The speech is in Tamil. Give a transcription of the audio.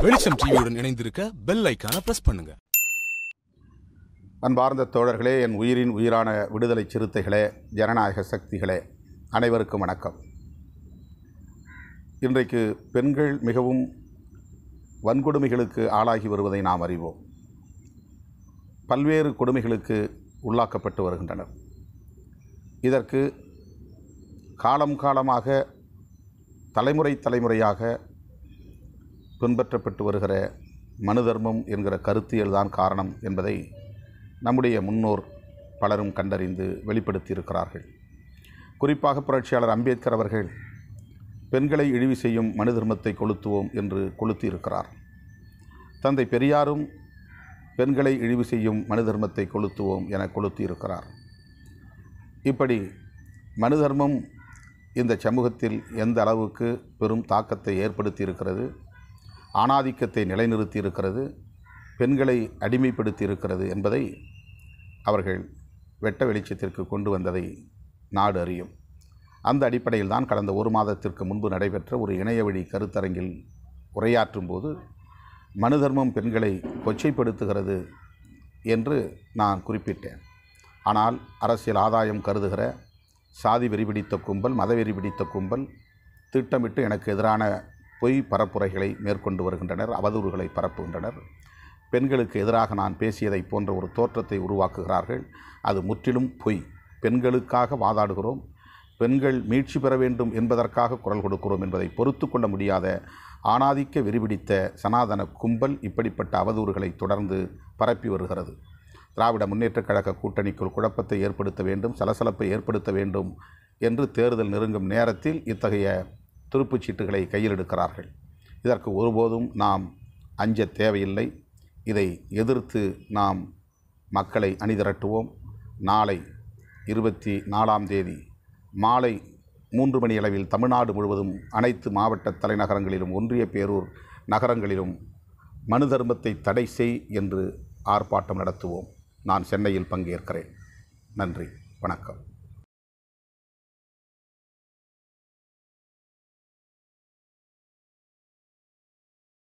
வெளிச்சம் டிவியுடன் இணைந்திருக்க பெல் ஐக்கான பிரஸ் பண்ணுங்க அன்பார்ந்த தோழர்களே என் உயிரின் உயிரான விடுதலை சிறுத்தைகளே ஜனநாயக சக்திகளே அனைவருக்கும் வணக்கம் இன்றைக்கு பெண்கள் மிகவும் வன்கொடுமைகளுக்கு ஆளாகி வருவதை நாம் அறிவோம் பல்வேறு கொடுமைகளுக்கு உள்ளாக்கப்பட்டு வருகின்றனர் இதற்கு காலம் காலமாக தலைமுறை தலைமுறையாக பின்பற்றப்பட்டு வருகிற மனு தர்மம் என்கிற கருத்தியல் தான் காரணம் என்பதை நம்முடைய முன்னோர் பலரும் கண்டறிந்து வெளிப்படுத்தியிருக்கிறார்கள் குறிப்பாக புரட்சியாளர் அம்பேத்கர் அவர்கள் பெண்களை இழிவு செய்யும் மனு தர்மத்தை கொளுத்துவோம் என்று கொளுத்தியிருக்கிறார் தந்தை பெரியாரும் பெண்களை இழிவு செய்யும் மனு தர்மத்தை கொளுத்துவோம் என கொளுத்தியிருக்கிறார் இப்படி மனு தர்மம் இந்த சமூகத்தில் எந்த அளவுக்கு பெரும் தாக்கத்தை ஏற்படுத்தியிருக்கிறது ஆணாதிக்கத்தை நிலைநிறுத்தி இருக்கிறது பெண்களை அடிமைப்படுத்தி இருக்கிறது என்பதை அவர்கள் வெட்ட வெளிச்சத்திற்கு கொண்டு வந்ததை நாடு அறியும் அந்த அடிப்படையில் தான் கடந்த ஒரு மாதத்திற்கு முன்பு நடைபெற்ற ஒரு இணையவழி கருத்தரங்கில் உரையாற்றும் போது மனு தர்மம் பெண்களை கொச்சைப்படுத்துகிறது என்று நான் குறிப்பிட்டேன் ஆனால் அரசியல் ஆதாயம் கருதுகிற சாதி வெறி பிடித்த கும்பல் மத வெறி பிடித்த கும்பல் திட்டமிட்டு எனக்கு எதிரான பொய் பரப்புரைகளை மேற்கொண்டு வருகின்றனர் அவதூறுகளை பரப்புகின்றனர் பெண்களுக்கு எதிராக நான் பேசியதை போன்ற ஒரு தோற்றத்தை உருவாக்குகிறார்கள் அது முற்றிலும் பொய் பெண்களுக்காக வாதாடுகிறோம் பெண்கள் மீட்சி பெற வேண்டும் என்பதற்காக குரல் கொடுக்கிறோம் என்பதை பொறுத்து கொள்ள முடியாத ஆணாதிக்க விரிபிடித்த சனாதன கும்பல் இப்படிப்பட்ட அவதூறுகளை தொடர்ந்து பரப்பி வருகிறது திராவிட முன்னேற்றக் கழக கூட்டணிக்குள் குழப்பத்தை ஏற்படுத்த வேண்டும் சலசலப்பை ஏற்படுத்த வேண்டும் என்று தேர்தல் நெருங்கும் நேரத்தில் இத்தகைய திருப்புச் சீட்டுகளை கையில் எடுக்கிறார்கள் இதற்கு ஒருபோதும் நாம் அஞ்ச தேவையில்லை இதை எதிர்த்து நாம் மக்களை அணிதிரட்டுவோம் நாளை இருபத்தி நாலாம் தேதி மாலை மூன்று மணி அளவில் தமிழ்நாடு முழுவதும் அனைத்து மாவட்ட தலைநகரங்களிலும் ஒன்றிய பேரூர் நகரங்களிலும் மனு தர்மத்தை தடை செய் என்று ஆர்ப்பாட்டம் நடத்துவோம் நான் சென்னையில் பங்கேற்கிறேன் நன்றி வணக்கம்